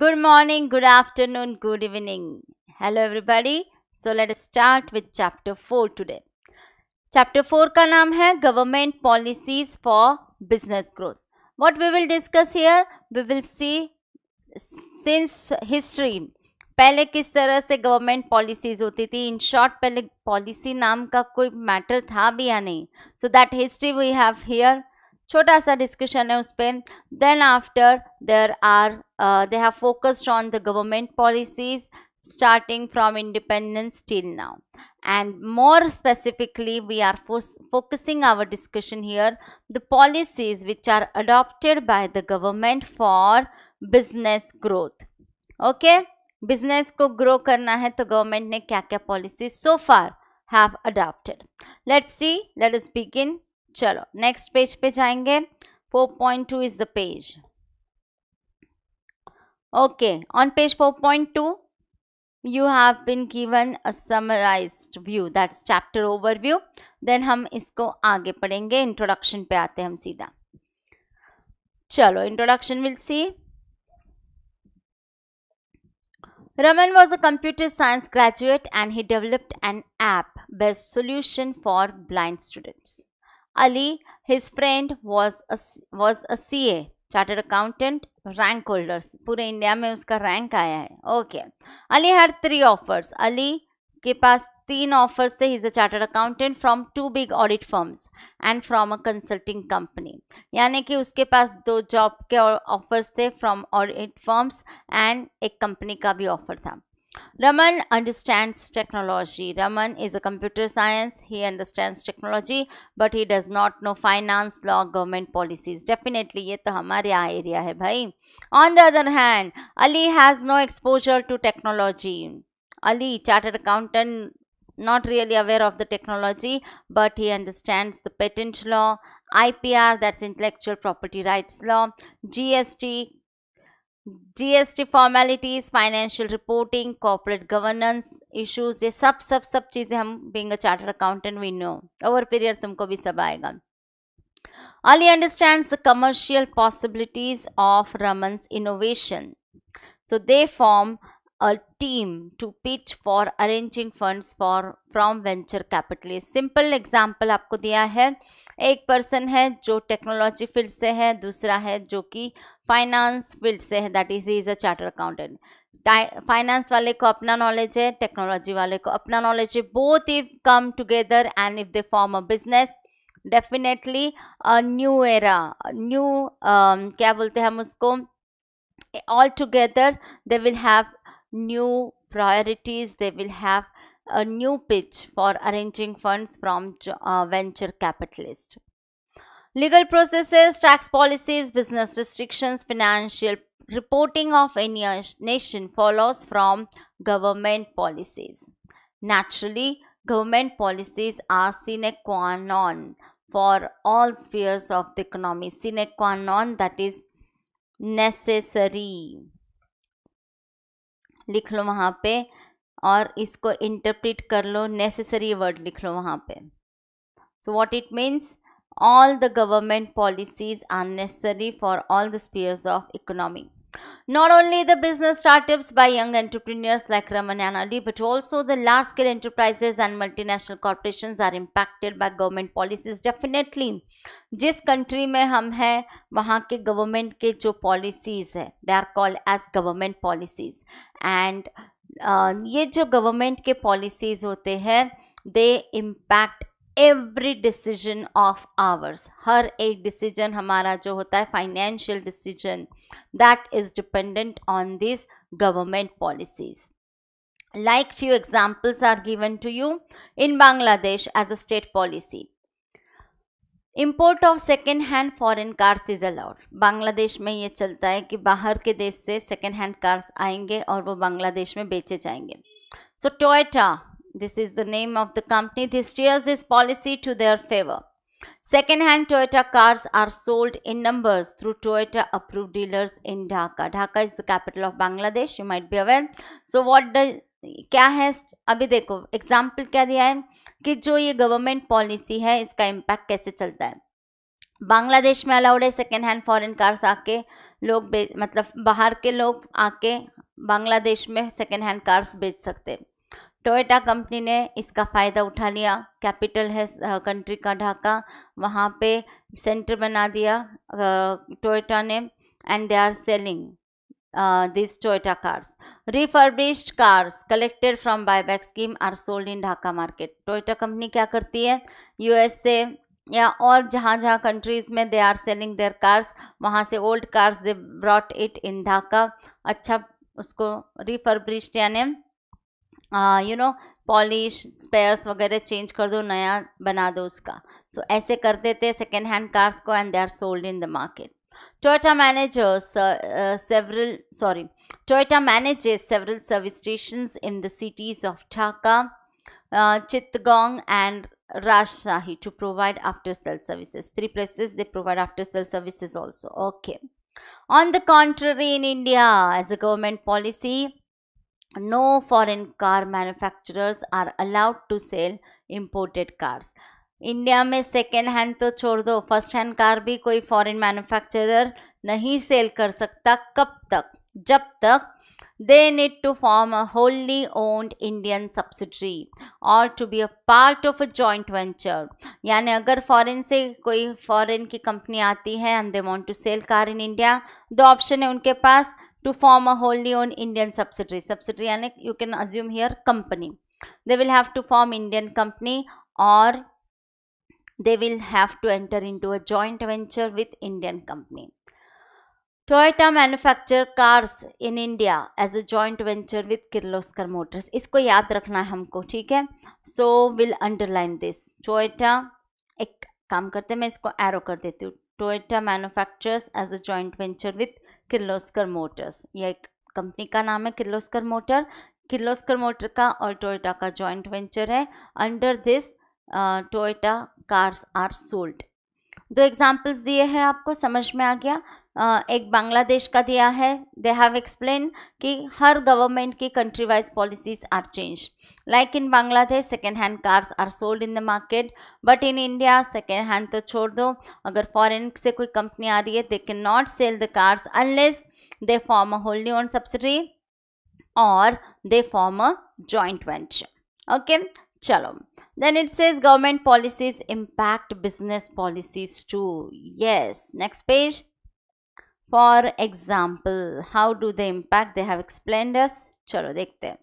Good morning, good afternoon, good evening. Hello everybody. So let us start with chapter 4 today. Chapter 4 का नाम है Government Policies for Business Growth. What we will discuss here, we will see since history. पहले किस तरह से government policies होती थी in short पहले पॉलिसी नाम का कोई मैटर था भी या नहीं so that history we have here छोटा सा डिस्कशन है उस पर then after there are they have focused on the government policies starting from independence till now and more specifically we are focusing our discussion here the policies which are adopted by the government for business growth okay business को grow करना है तो government ने क्या क्या policy so far have adopted let's C late us begin चलो next page पे जाएंगे 4.2 is the page okay on page 4.2 you have been given a summarised view that's chapter view then हम इसको आगे पढ़ेंगे इंट्रोडक्शन पे आते हम सीधा चलो introduction will see Raman was a computer science graduate and he developed an app best solution for blind students Ali, his friend, was a, was a CA, chartered accountant rank holders पूरे India में उसका रैंक आया है okay Ali had three offers Ali के पास तीन offers थे is a chartered accountant from two big audit firms and from a consulting company यानी कि उसके पास दो जॉब के ऑफर्स थे फ्रॉम ऑडिट फर्म्स एंड एक कंपनी का भी ऑफर था Raman understands technology. Raman is a computer science. He understands technology, but he does not know finance, law, government policies. Definitely, ये तो हमारे area है भाई. On the other hand, Ali has no exposure to technology. Ali, chartered accountant, not really aware of the technology, but he understands the patent law, IPR, that's intellectual property rights law, GST, GST formalities financial reporting corporate governance issues ये सब सब सब चीज़ें हम being charter accountant we know over period तुमको भी सब आएगा Ali understands the commercial possibilities of Raman's innovation. So they form a team to pitch for arranging funds for from venture capitalists. Simple example आपको दिया है एक person है जो टेक्नोलॉजी फील्ड से है दूसरा है जो कि finance field say that is he is a charter accountant finance वाले को अपना knowledge है technology वाले को अपना knowledge है both if come together and if they form a business definitely a new era new क्या बोलते हैं हम उसको all together they will have new priorities they will have a new pitch for arranging funds from uh, venture capitalists legal processes, tax policies, business restrictions, financial reporting of any nation follows from government policies. Naturally, government policies are sine qua non for all spheres of the economy. Sine qua non that is necessary. लिख लो वहाँ पे और इसको interpret कर लो necessary word लिख लो वहाँ पे so what it all the government policies are necessary for all the spheres of economy. Not only the business startups by young entrepreneurs like Raman and Ali, but also the large-scale enterprises and multinational corporations are impacted by government policies. Definitely, जिस country में हम हैं वहाँ के government के जो policies है they are called as government policies and ये जो गवर्नमेंट के पॉलिसीज़ होते they impact every decision of ours हर एक डिसीजन हमारा जो होता है financial decision that is dependent on this government policies like few examples are given to you in bangladesh as a state policy import of second hand foreign cars is allowed bangladesh में ये चलता है कि बाहर के देश से second hand cars आएंगे और वो बांग्लादेश में बेचे जाएंगे so toyota This is the name of the company. this steers this policy to their favor. Second-hand Toyota cars are sold in numbers through Toyota-approved dealers in Dhaka. Dhaka is the capital of Bangladesh. You might be aware. So what the क्या है अभी देखो example क्या दिया है कि जो ये गवर्नमेंट पॉलिसी है इसका इम्पैक्ट कैसे चलता है बांग्लादेश में अलाउड है सेकेंड हैंड फॉरेन कार्स आके लोग मतलब बाहर के लोग आके बांग्लादेश में सेकेंड हैंड कार्स बेच सकते हैं टोयोटा कंपनी ने इसका फ़ायदा उठा लिया कैपिटल है कंट्री का ढाका वहाँ पे सेंटर बना दिया टोयोटा ने and they are selling this Toyota cars refurbished cars collected from buyback scheme are sold in Dhaka market Toyota company क्या करती है USA या और जहाँ जहाँ कंट्रीज़ में they are selling their cars वहाँ से old cars they brought it in Dhaka अच्छा उसको रिफर्ब्रिश्ड यानी Uh, you know, polish spares, वगैरह चेंज कर दो नया बना so, ऐसे करते थे सेकेंड हैंड कार्स को and they are sold in the market Toyota managers uh, uh, several sorry Toyota manages several service stations in the cities of Dhaka, uh, Chittagong and Rajshahi to provide after sale services. Three places they provide after sale services also. Okay. On the contrary in India as a government policy no foreign car manufacturers are allowed to sell imported cars India में second hand तो छोड़ दो first hand car भी कोई foreign manufacturer नहीं cell कर सकता कब तक जब तक they need to form a wholly owned Indian subsidiary or to be a part of a joint venture. यानी अगर फॉरेन से कोई फॉरेन की कंपनी आती है and they want to sell car in India दो ऑप्शन है उनके पास to form a wholly owned Indian subsidiary. Subsidiary you can assume here company. They will have to form Indian company or they will have to enter into a joint venture with Indian company. Toyota manufacture cars in India as a joint venture with Kirloskar Motors. Isko याद रखना है हमको So we'll underline this. Toyota ek काम karte हैं मैं isko arrow kar देती Toyota manufactures as a joint venture with Kirloskar Motors यह एक कंपनी का नाम है किर्लोस्कर मोटर किर्लोस्कर मोटर का और टोयोटा का जॉइंट वेंचर है under this Toyota cars are sold दो एग्जाम्पल्स दिए हैं आपको समझ में आ गया एक बांग्लादेश का दिया है दे हैव एक्सप्लेन कि हर गवर्नमेंट की country wise policies are change like in Bangladesh second hand cars are sold in the market but in India second hand तो छोड़ दो अगर फॉरेन से कोई कंपनी आ रही है they can not sell the cars unless they form a holding on subsidy और they form a joint venture okay चलो then it says government policies impact business policies too yes next page for example how do they impact they have explain us चलो देखते हैं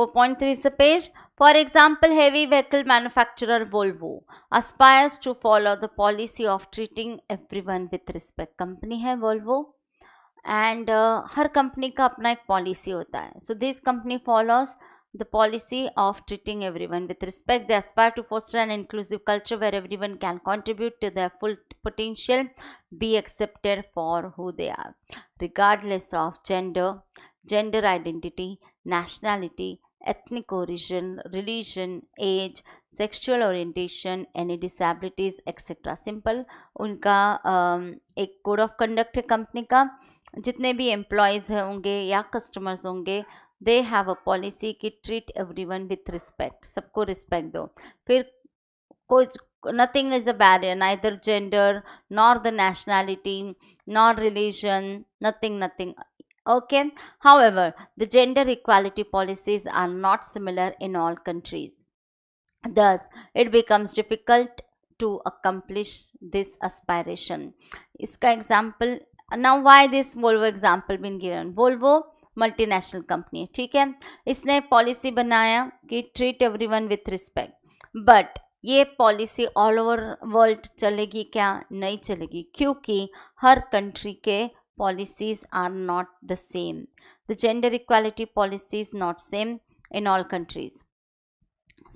4.3 is the page. For example, heavy vehicle manufacturer Volvo aspires to follow the policy of treating everyone with respect. Company है Volvo and uh, her company का अपना एक policy होता है. So this company follows the policy of treating everyone with respect. They aspire to foster an inclusive culture where everyone can contribute to their full potential, be accepted for who they are, regardless of gender, gender identity, nationality, ethnic origin, religion, age, sexual orientation, any disabilities, etc. Simple. उनका एक um, code of conduct company company का जितने भी employees होंगे या customers होंगे they have a policy to treat everyone with respect. सबको respect दो फिर कोई nothing is a barrier, neither gender nor the nationality nor religion, nothing nothing okay however the gender equality policies are not similar in all countries thus it becomes difficult to accomplish this aspiration iska example now why this volvo example been given volvo multinational company है ठीक है इसने policy बनाया कि treat everyone with respect but ये policy all over world चलेगी क्या नहीं चलेगी क्योंकि हर कंट्री के policies are not the same the gender equality policy is not same in all countries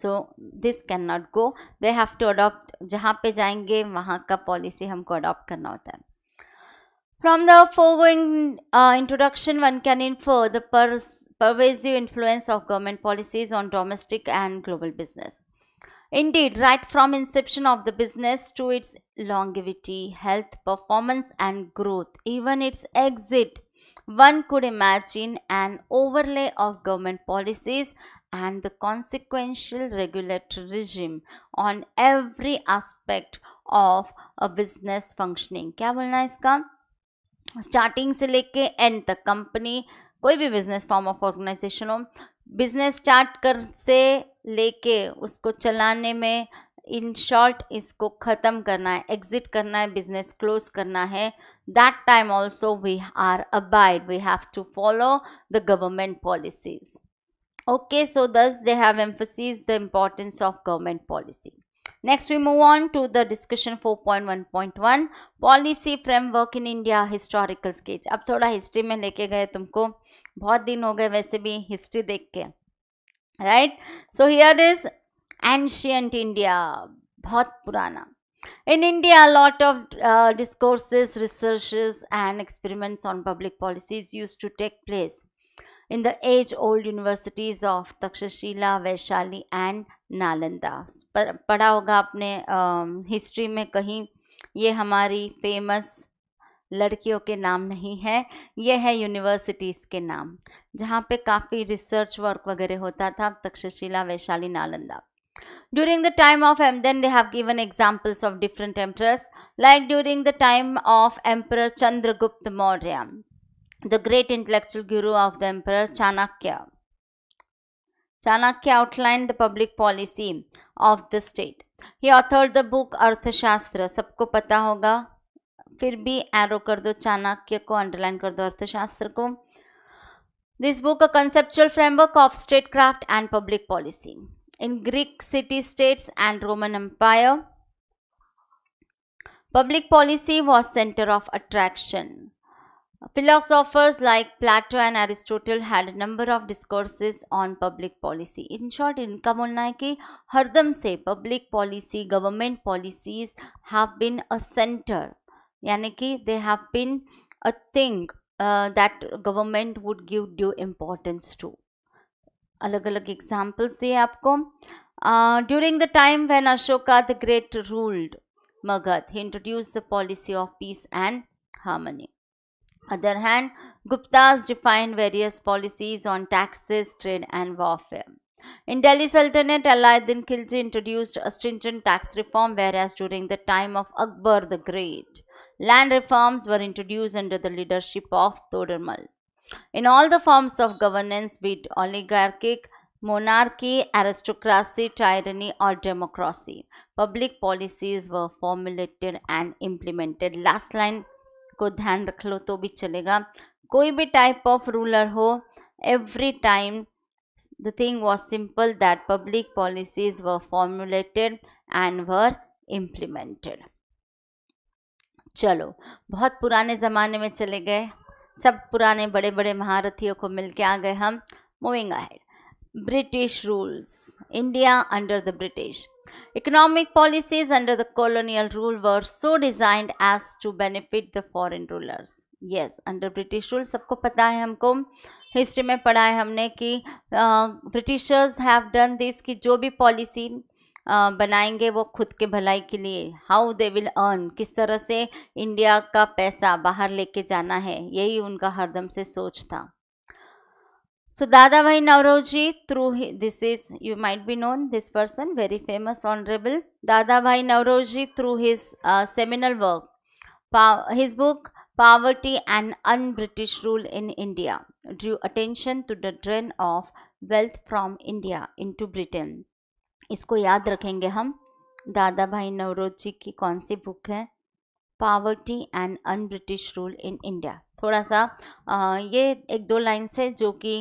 so this can not go they have to adopt जहाँ पे जाएंगे वहाँ का पॉलिसी हमको अडॉप्ट करना होता है From the foregoing uh, introduction, one can infer the pervasive influence of government policies on domestic and global business. Indeed, right from inception of the business to its longevity, health, performance and growth, even its exit, one could imagine an overlay of government policies and the consequential regulatory regime on every aspect of a business functioning. क्या बोलना है इसका? Starting से लेके and तक company कोई भी business form of organisation हो बिजनेस स्टार्ट कर से लेके उसको चलाने में इन शॉर्ट इसको ख़त्म करना है एग्जिट करना है बिजनेस क्लोज करना है that time also we are abide we have to follow the government policies okay so thus they have emphasis the importance of government policy Next, we move on to the discussion 4.1.1 Policy framework in India: Historical Sketch. अब थोड़ा history में लेके गए तुमको बहुत दिन हो गए वैसे भी हिस्ट्री देख के right so here is ancient India बहुत पुराना In India, a lot of uh, discourses, researches and experiments on public policies used to take place. in the age old universities of takshashila vaishali and nalanda padha hoga apne history mein kahin ye hamari famous लड़कियों के नाम नहीं है ये है universities के नाम जहाँ पे काफ़ी रिसर्च वर्क वगैरह होता था Takshashila Vaishali Nalanda during the time of um then they have given examples of different empress like during the time of emperor Chandragupta Maurya the great intellectual guru of the emperor Chanakya. Chanakya outlined the public policy of the state. He authored the book Arthashastra. sabko pata hoga फिर भी arrow कर दो चाणक्य को underline कर दो अर्थशास्त्र को this book a conceptual framework of statecraft and public policy in Greek city states and Roman empire public policy was centre of attraction Philosophers like Plato and Aristotle had a number of discourses on public policy. In short, in बोलना है कि public policy, government policies have been a center, यानी they have been a thing uh, that government would give due importance to. अलग examples They have come During the time when Ashoka the Great ruled Magad, he introduced the policy of peace and harmony other hand, Guptas defined various policies on taxes, trade and warfare. In Delhi Sultanate, Alauddin Khilji introduced a stringent tax reform whereas during the time of Akbar the Great, land reforms were introduced under the leadership of Todarmal. In all the forms of governance, be it oligarchic, monarchy, aristocracy, tyranny or democracy, public policies were formulated and implemented. Last line को ध्यान रख लो तो भी चलेगा कोई भी type of ruler हो every time the thing was simple that public policies were formulated and were implemented चलो बहुत पुराने ज़माने में चले गए सब पुराने बड़े बड़े महारथियों को मिल के आ गए हम moving ahead British rules. India under the British. Economic policies under the colonial rule were so designed as to benefit the foreign rulers. Yes, under British rule, सबको पता है हमको हिस्ट्री में पढ़ा है हमने कि ब्रिटिशर्स हैव डन दिस कि जो भी पॉलिसी बनाएंगे वो खुद के भलाई के लिए हाउ दे विल अर्न किस तरह से इंडिया का पैसा बाहर लेके जाना है यही उनका हरदम से सोच था So Dadavai Nauroji, through this is, you might be known, this person, very famous, honorable. Dadavai Nauroji, through his uh, seminal work, his book, Poverty and Un-British Rule in India, drew attention to the drain of wealth from India into Britain. इसको याद रखेंगे हम दादा भाई नवरोज जी की कौन सी book है poverty and un British rule in India थोड़ा सा आ, ये एक दो लाइन्स है जो कि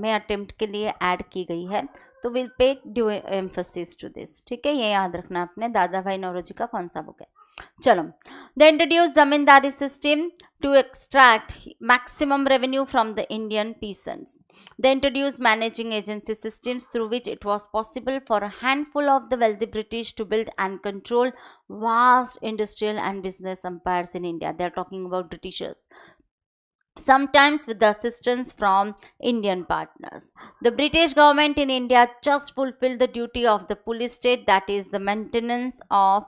मैं अटेम्प्ट के लिए ऐड की गई है तो will pay due emphasis to this ठीक है ये याद रखना अपने दादा भाई नौरोजी का कौन सा बुक है Chalo. They introduced zamindari system to extract maximum revenue from the Indian peasants. They introduced managing agency systems through which it was possible for a handful of the wealthy British to build and control vast industrial and business empires in India. They are talking about Britishers sometimes with the assistance from Indian partners. The British government in India just fulfilled the duty of the police state that is the maintenance of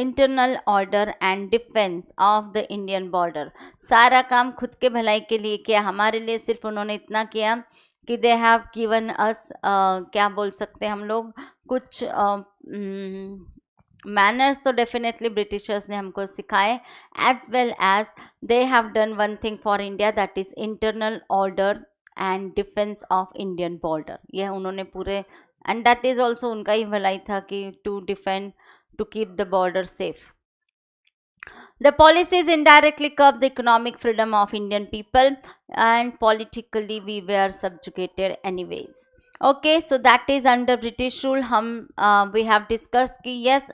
internal order and defence of the Indian border सारा काम खुद के भलाई के लिए किया हमारे लिए सिर्फ उन्होंने इतना किया कि दे हैव गिवन अस क्या बोल सकते हम लोग कुछ मैनर्स तो डेफिनेटली ब्रिटिशर्स ने हमको सिखाए as well as they have done one thing for India that is internal order and defence of Indian border यह उन्होंने पूरे एंड दैट इज़ ऑल्सो उनका ही भलाई था कि to defend to keep the border safe. The policies indirectly curb the economic freedom of Indian people and politically we were subjugated anyways. Okay, so that is under British rule. uh, we have discussed कि yes,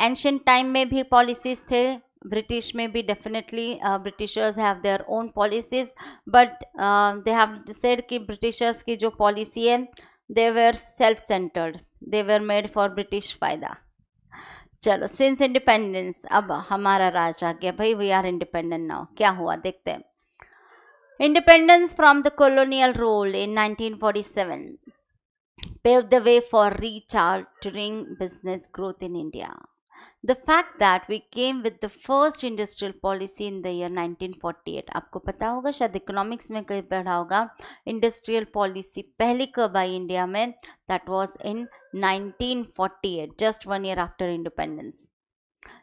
ancient time may be policies थे British may be definitely uh, Britishers have their own policies but uh, they have said कि Britishers की policy है they were self-centered. They were made for British फायदा चलो since independence अब हमारा राज आ गया भाई वी आर इंडिपेंडेंट नाउ क्या हुआ देखते हैं independence from the colonial rule in 1947 paved the way for rechartering business growth in India The fact that we came with the first industrial policy in the year 1948. You will know that in economics, industrial policy was first by India. that was in 1948, just one year after independence.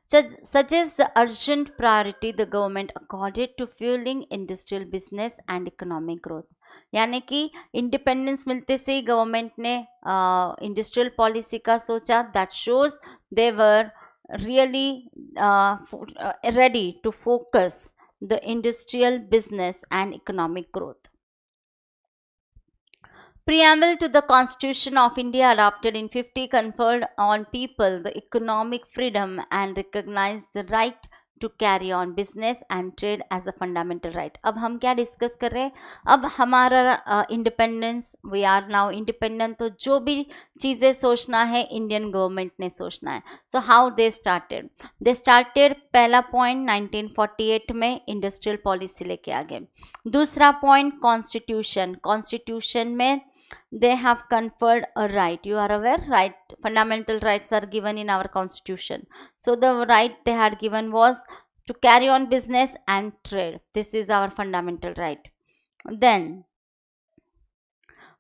Such is the urgent priority the government accorded to fueling industrial business and economic growth. याने कि independence मिलते से ही government ने uh, industrial policy का सोचा that shows they were really uh, uh, ready to focus the industrial business and economic growth. Preamble to the Constitution of India adopted in 50 conferred on people the economic freedom and recognized the right to carry on business and trade as a fundamental right अब हम क्या discuss कर रहे हैं अब हमारा independence we are now independent तो जो भी चीज़ें सोचना है इंडियन गवर्नमेंट ने सोचना है so how they started they started पहला पॉइंट 1948 में इंडस्ट्रियल पॉलिसी लेके आ गए दूसरा पॉइंट कॉन्स्टिट्यूशन कॉन्स्टिट्यूशन में they have conferred a right you are aware right fundamental rights are given in our constitution so the right they had given was to carry on business and trade this is our fundamental right then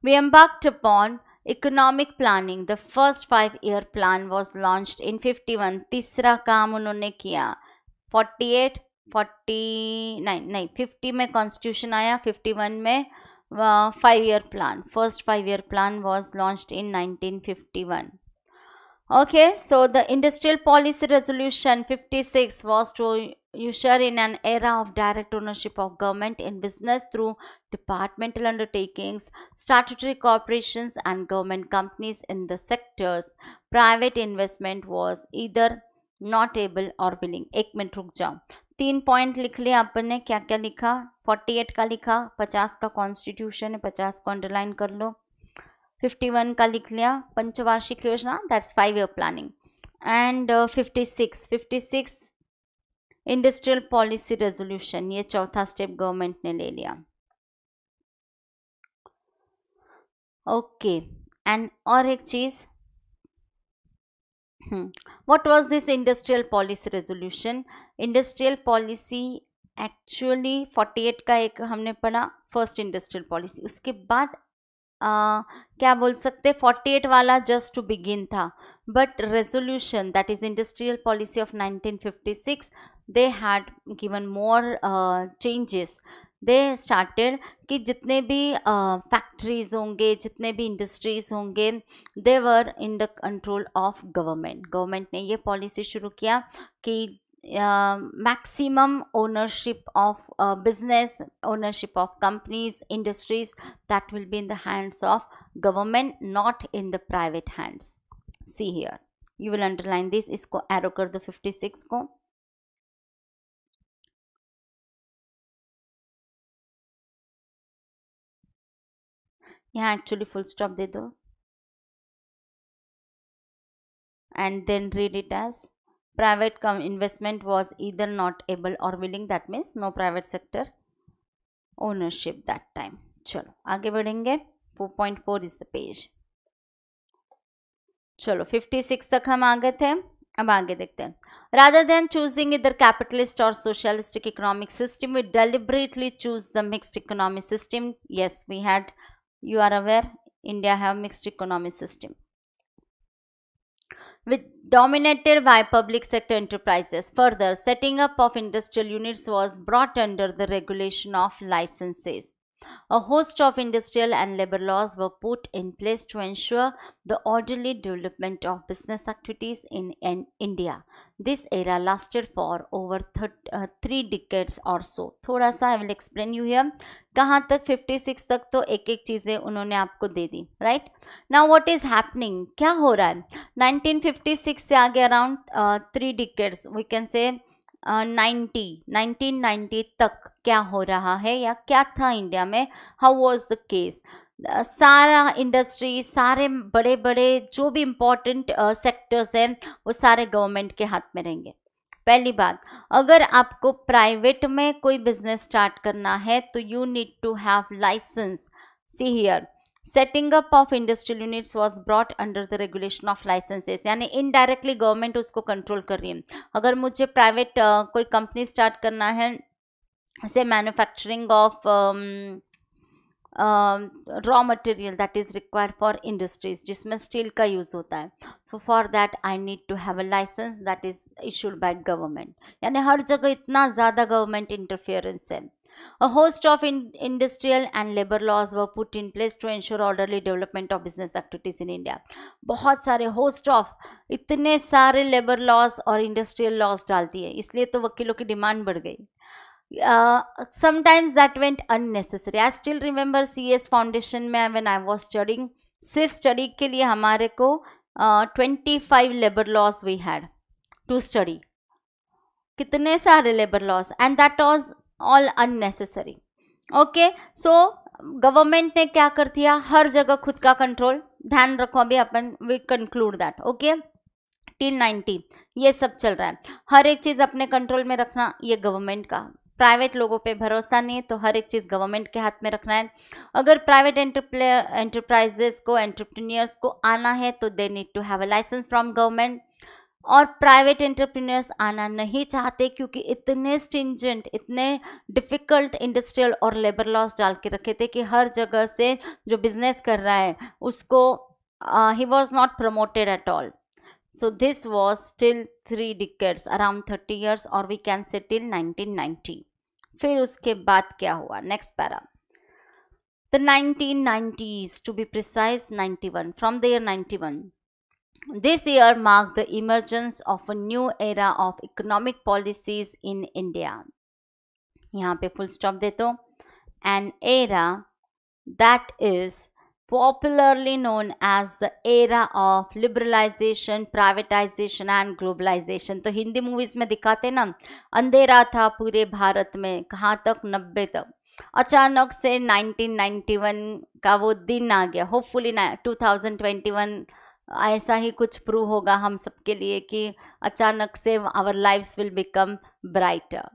we embarked upon economic planning. The first five year plan was launched in fifty one. Tisra kaam unhone उन्होंने किया forty eight Fifty nine constitution aaya. Fifty one constitution uh, five year plan first five year plan was launched in 1951 okay so the industrial policy resolution 56 was to usher in an era of direct ownership of government in business through departmental undertakings statutory corporations and government companies in the sectors private investment was either not able or willing ek minute ruk jao तीन point लिख लिया आपने ने क्या क्या लिखा forty eight का लिखा पचास का कॉन्स्टिट्यूशन है पचास को अंडरलाइन कर लो फिफ्टी वन का लिख लिया पंचवार्षिक योजना that's five year planning and fifty six fifty six industrial policy resolution ये चौथा स्टेप गवर्नमेंट ने ले लिया ओके okay. एंड और एक चीज़ what was this industrial policy resolution industrial policy actually 48 का एक हमने पढ़ा फर्स्ट इंडस्ट्रियल पॉलिसी उसके बाद आ, क्या बोल सकते 48 वाला जस्ट टू बिगिन था but resolution that is industrial policy of 1956 they had given more changes they started कि जितने भी फैक्ट्रीज होंगे जितने भी इंडस्ट्रीज होंगे they were in the control of government government ने ये पॉलिसी शुरू किया कि Uh, maximum ownership of uh, business ownership of companies industries that will be in the hands of government not in the private hands see here you will underline this isko arrow kar the 56 ko yeah actually full stop de do. And then read it as. private investment was either not able or willing that means no private sector ownership that time चलो आगे बढ़ेंगे 4.4 is the page चलो 56 तक हम आ गए थे अब आगे देखते हैं रादर देन चूजिंग इधर कैपिटलिस्ट और socialistic economic system we deliberately choose the mixed economic system yes we had you are aware India have mixed economic system with dominated by public sector enterprises. Further, setting up of industrial units was brought under the regulation of licenses. A host of industrial and labor laws were put in place to ensure the orderly development of business activities in, India. This era lasted for over uh, three decades or so. Thoda sa I will explain you here. Kahan tak 56 tak to ek ek cheeze unhone aapko de Right? Now what is happening? Kya ho hai? 1956 se aage around uh, three decades. We can say uh, 90. tak. क्या हो रहा है या क्या था India में how was the case सारा industry सारे बड़े बड़े जो भी इम्पोर्टेंट सेक्टर्स हैं वो सारे गवर्नमेंट के हाथ में रहेंगे पहली बात अगर आपको प्राइवेट में कोई बिजनेस स्टार्ट करना है तो you need to have licence see here setting up of industrial units was brought under the regulation of licences यानी इनडायरेक्टली गवर्नमेंट उसको कंट्रोल कर रही है अगर मुझे प्राइवेट uh, कोई कंपनी स्टार्ट करना है say manufacturing of um, uh, raw material that is required for industries जिसमें steel का use होता है so for that I need to have a license that is issued by government यानी हर जगह इतना ज़्यादा government interference है A host of in industrial and labor laws were put in place to ensure orderly development of business activities in India. बहुत सारे host of इतने सारे labor laws और industrial laws डाल दिए इसलिए तो वकीलों की demand बढ़ गई uh, sometimes that went unnecessary i still remember cs foundation mein when i was studying सिर्फ स्टडी के लिए हमारे को twenty five labour laws we had to study कितने सारे labour laws and that was all unnecessary okay so government ने क्या कर दिया हर जगह खुद का कंट्रोल ध्यान रखो अभी अपन we conclude that okay till ninety ये सब चल रहा है हर एक चीज़ अपने कंट्रोल में रखना ये गवर्नमेंट का प्राइवेट लोगों पे भरोसा नहीं है तो हर एक चीज़ गवर्नमेंट के हाथ में रखना है अगर प्राइवेट एंटरप्राइजेस को एंटरप्रेन्योर्स को आना है तो they need to have a licence from government और प्राइवेट एंटरप्रेन्योर्स आना नहीं चाहते क्योंकि इतने स्टिंजेंट इतने डिफ़िकल्ट इंडस्ट्रियल और लेबर लॉस डाल के रखे थे कि हर जगह से जो बिजनेस कर रहा है उसको ही was not promoted at all so this was still three decades around thirty years और we can say till nineteen ninety फिर उसके बाद क्या हुआ next para the nineteen 1990s to be precise ninety one from the year ninety one this year mark the emergence of a new era of economic policies in India यहाँ पे full stop दे हूँ an era that is popularly known as the era of liberalization, privatization and globalization. तो Hindi movies में दिखाते ना अंधेरा था पूरे भारत में कहाँ तक नब्बे तक अचानक से 1991 का वो दिन आ गया होपफुली ना 2021 ऐसा ही कुछ प्रूव होगा हम सबके लिए कि अचानक से our lifes will become brighter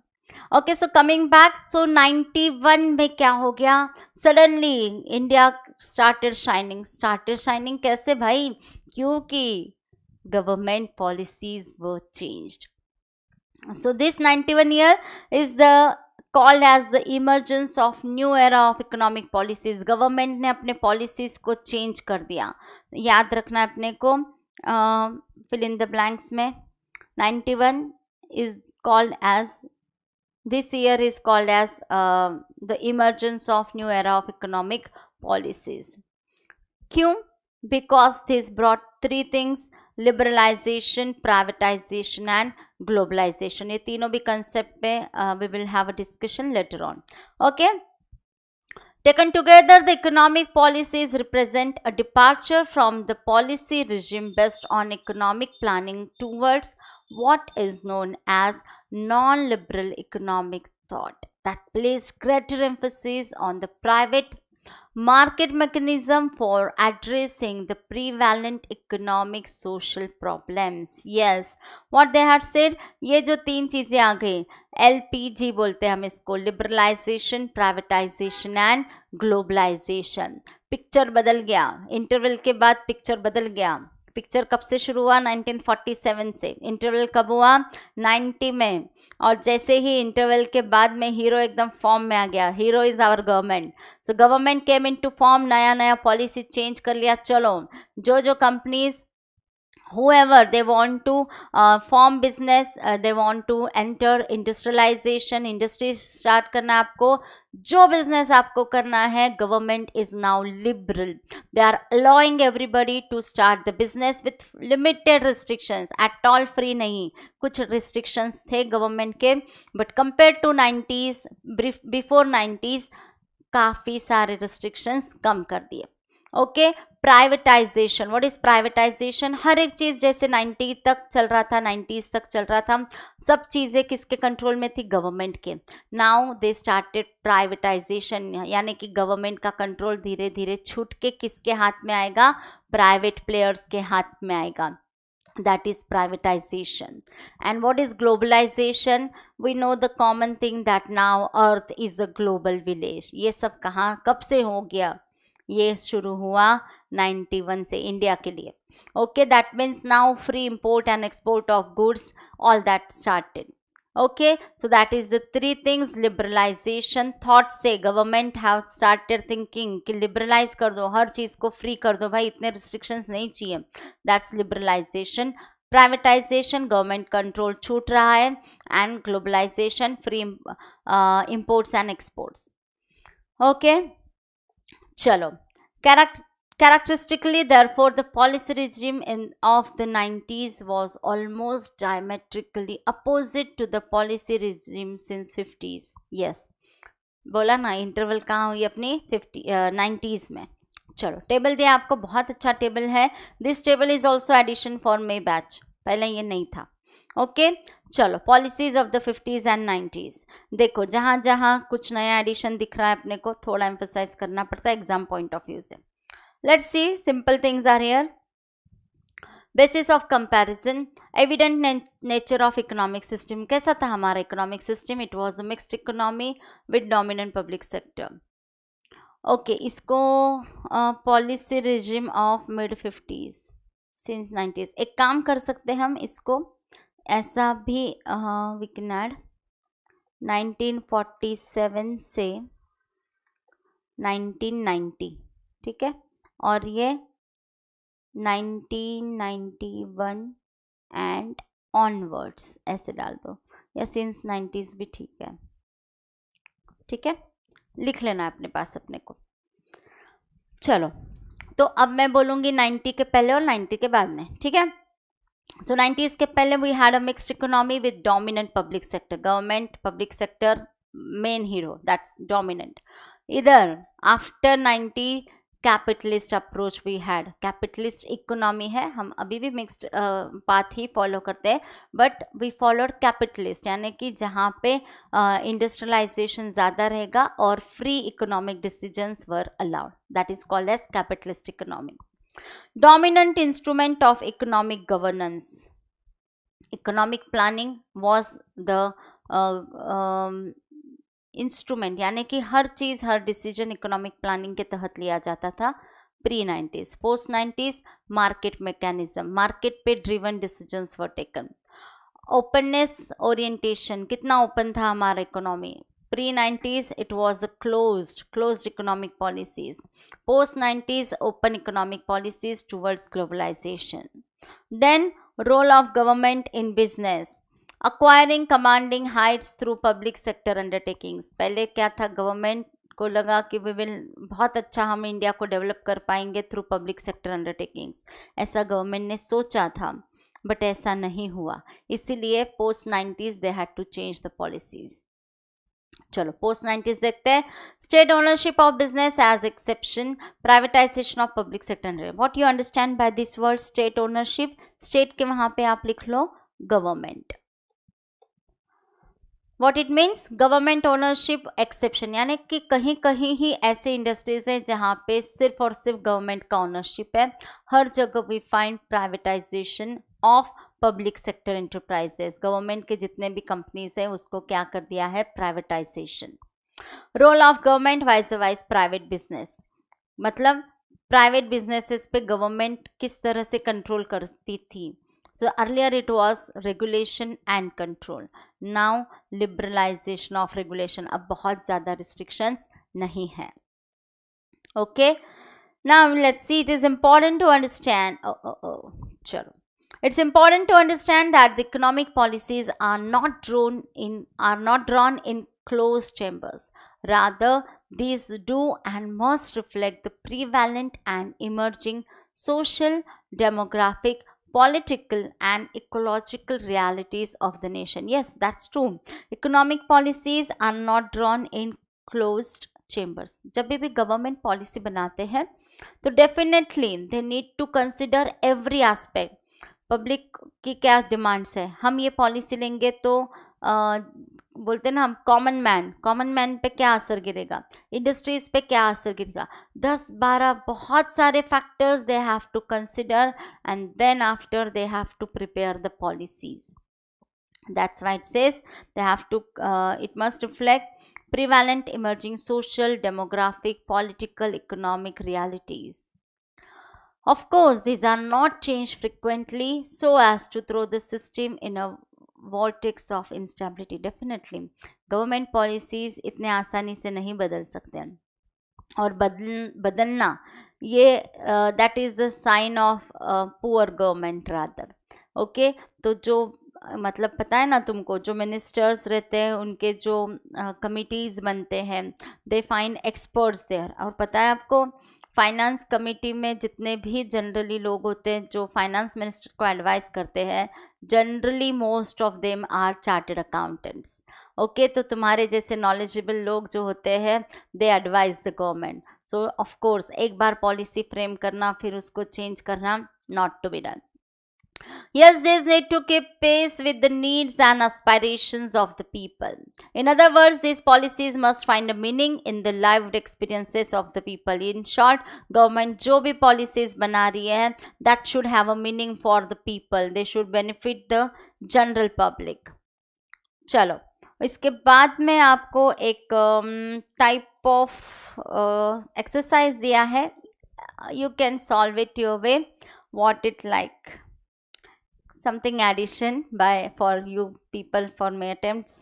okay so coming back so 91 में क्या हो गया suddenly India started shining started shining कैसे भाई क्योंकि गवर्नमेंट पॉलिसीज वो changed so this 91 year is the called as the emergence of new era of economic policies government ने अपने पॉलिसीज को चेंज कर दिया याद रखना है अपने को फिल इन द ब्लैंक्स में 91 is called as this year is called as the emergence of new era of economic policies. Q, because this brought three things liberalization privatization and globalization These three भी uh, we will have a discussion later on okay taken together the economic policies represent a departure from the policy regime based on economic planning towards what is known as non-liberal economic thought that placed greater emphasis on the private market mechanism for addressing the prevalent economic social problems yes what they have said ये जो तीन चीज़ें आ गई LPG बोलते हैं हम इसको liberalisation privatisation and globalisation picture बदल गया इंटरवल के बाद पिक्चर बदल गया पिक्चर कब से शुरू हुआ 1947 से इंटरवल कब हुआ 90 में और जैसे ही इंटरवल के बाद में हीरो एकदम फॉर्म में आ गया hero is our government so government came into form नया नया पॉलिसी चेंज कर लिया चलो जो जो companies whoever they want to uh, form business uh, they want to enter industrialization industry start करना आपको जो बिजनेस आपको करना है government is now liberal they are allowing everybody to start the business with limited restrictions at all free नहीं कुछ restrictions थे government के but compare to nineties before nineties काफ़ी सारे रिस्ट्रिक्शंस कम कर दिए okay privatisation what is privatisation हर एक चीज़ जैसे 90 तक चल रहा था 90s तक चल रहा था सब चीज़ें किसके कंट्रोल में थी गवर्नमेंट के नाउ दे स्टार्टेड प्राइवेटाइजेशन यानी कि गवर्नमेंट का कंट्रोल धीरे धीरे छूट के किसके हाथ में आएगा प्राइवेट प्लेयर्स के हाथ में आएगा that is privatisation and what is globalisation we know the common thing that now earth is a global village ये सब कहाँ कब से हो गया ये शुरू हुआ 91 से इंडिया के लिए okay that means now free import and export of goods all that started okay so that is the three things liberalisation thought से गवर्नमेंट हैव स्टार्टेड थिंकिंग कि लिबरलाइज कर दो हर चीज़ को फ्री कर दो भाई इतने रिस्ट्रिक्शन नहीं चाहिए that's liberalisation privatisation government control छूट रहा है and globalisation free imports and exports okay चलो characteristically therefore the policy regime in of the nineties was almost diametrically opposite to the policy regime since fifties yes बोला ना interval कहाँ हुई अपनी fifty nineties में चलो table दिया आपको बहुत अच्छा टेबल है this table is also addition for May batch पहले ये नहीं था ओके okay? चलो policies of the fifties and nineties देखो जहाँ जहाँ कुछ नया एडिशन दिख रहा है अपने को थोड़ा एम्फोसाइज करना पड़ता है एग्जाम पॉइंट ऑफ व्यू से let see simple things are here basis of comparison evident nature of economic system कैसा था हमारा economic system it was a mixed economy with dominant public sector okay इसको policy regime of mid fifties since nineties एक काम कर सकते हैं हम इसको ऐसा भी हाँ, विकनाड 1947 से 1990 ठीक है और ये 1991 एंड ऑनवर्ड्स ऐसे डाल दो या सिंस नाइन्टीज़ भी ठीक है ठीक है लिख लेना है अपने पास अपने को चलो तो अब मैं बोलूँगी 90 के पहले और नाइन्टी के बाद में ठीक है सो नाइन्टीज के पहले we had a mixed economy with dominant public sector government public sector main hero that's dominant इधर after ninety capitalist approach we had capitalist economy है हम अभी भी मिक्सड पाथ ही फॉलो करते हैं बट वी फॉलोड कैपिटलिस्ट यानी कि जहाँ पे इंडस्ट्रियलाइजेशन ज़्यादा रहेगा और free economic decision were allowed that is called as capitalist economy Dominant instrument of economic governance. Economic planning was the uh, um, instrument यानी कि हर चीज़ हर डिसीजन इकोनॉमिक प्लानिंग के तहत लिया जाता था pre nineties post nineties market mechanism market पे driven decisions were taken openness orientation कितना ओपन था हमारा economy pre-90s it was a closed closed economic policies post 90s open economic policies towards globalization then role of government in business acquiring commanding heights through public sector undertakings pehle kya tha government को लगा कि we will बहुत अच्छा हम India को develop कर पाएंगे through public sector undertakings ऐसा गवर्नमेंट ने सोचा था बट ऐसा नहीं हुआ इसीलिए post nineties they had to change the policies चलो पोस्ट नाइनटीज देखते हैं state ownership of business as exception privatisation of public sector what you understand by this word state ownership state के वहां पे आप लिख लो government what it means government ownership exception यानी कि कहीं कहीं ही ऐसी इंडस्ट्रीज हैं जहां पे सिर्फ और सिर्फ गवर्नमेंट का ओनरशिप है हर जगह we find privatisation of public sector enterprises government के जितने भी कंपनीज हैं उसको क्या कर दिया है privatisation role of government wise wise private business मतलब प्राइवेट बिजनेसेस पे गवर्नमेंट किस तरह से कंट्रोल करती थी so earlier it was regulation and control now liberalisation of regulation अब बहुत ज़्यादा रिस्ट्रिक्शंस नहीं है okay now let's see it is important to understand चलो It's important to understand that the economic policies are not drawn in are not drawn in closed chambers. Rather, these do and must reflect the prevalent and emerging social, demographic, political and ecological realities of the nation. Yes, that's true. Economic policies are not drawn in closed chambers. जब भी government policy बनाते हैं तो definitely they need to consider every aspect public की क्या demands है हम ये पॉलिसी लेंगे तो आ, बोलते ना हम कॉमन मैन कॉमन मैन पे क्या असर गिरेगा इंडस्ट्रीज पे क्या असर गिरेगा दस बारह बहुत सारे factors they have to consider and then after they have to prepare the policies that's what says they have to it must reflect prevalent emerging social demographic political economic realities Of course, these are not changed frequently so as to throw the system in a vortex of instability. Definitely, government policies इतने आसानी से नहीं बदल सकते हैं और बदल बदलना ये is the sign of uh, poor government rather. Okay, तो जो मतलब पता है ना तुमको जो मिनिस्टर्स रहते हैं उनके जो कमिटीज़ uh, बनते हैं दे फाइंड एक्सपर्ट्स देयर और पता है आपको uh, फाइनेंस कमेटी में जितने भी जनरली लोग होते हैं जो फाइनेंस मिनिस्टर को एडवाइस करते हैं generally most of them are chartered accountants okay तो तुम्हारे जैसे नॉलेजेबल लोग जो होते हैं they advise the government so of course एक बार पॉलिसी फ्रेम करना फिर उसको चेंज करना not to be done Yes, these need to keep pace with the needs and aspirations of the people. In other words, these policies must find a meaning in the lived experiences of the people. In short, government जो भी policies बना that should have a meaning for the people. They should benefit the general public. Chalo, इसके बाद में आपको एक type exercise exercise दिया You can solve it your way. What it like? something addition by for you people for my attempts.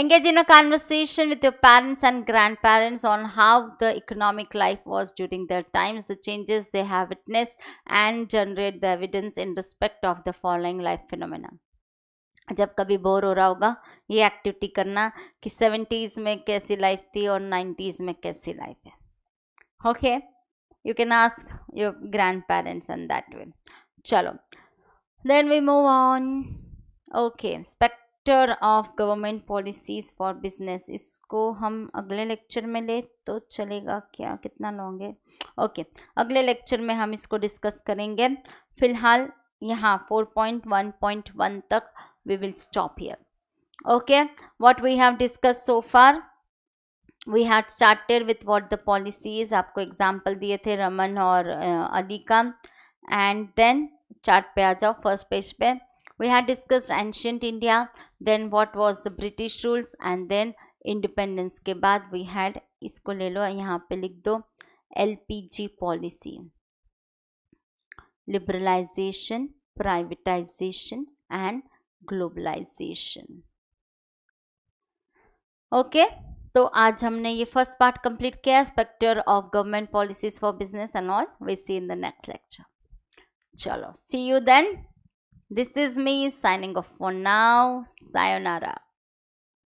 Engage in a conversation with your parents and grandparents on how the economic life was during their times, the changes they have witnessed, and generate the evidence in respect of the following life phenomena. जब कभी bore हो रहा होगा ये activity करना कि seventies में कैसी लाइफ थी और नाइन्टीज़ में कैसी लाइफ है okay you can ask your grandparents and that way चलो then we move on okay spectre of government policies for business इसको हम अगले lecture में ले तो चलेगा क्या कितना long है okay, अगले lecture में हम इसको discuss करेंगे फिलहाल यहाँ 4.1.1 तक we will stop here okay what we have discussed so far we had started with what the policies is aapko example diye the raman aur uh, ali and then chart पे आ जाओ first page पे we have discussed ancient India then what was the British rules and then independence के बाद we had इसको ले लो यहाँ पे लिख दो LPG policy liberalisation privatisation and globalisation okay तो आज हमने ये फर्स्ट पार्ट कंप्लीट किया spectre of government policies for business and all we see in the next lecture Chalo. See you then. This is me signing off for now. Sayonara.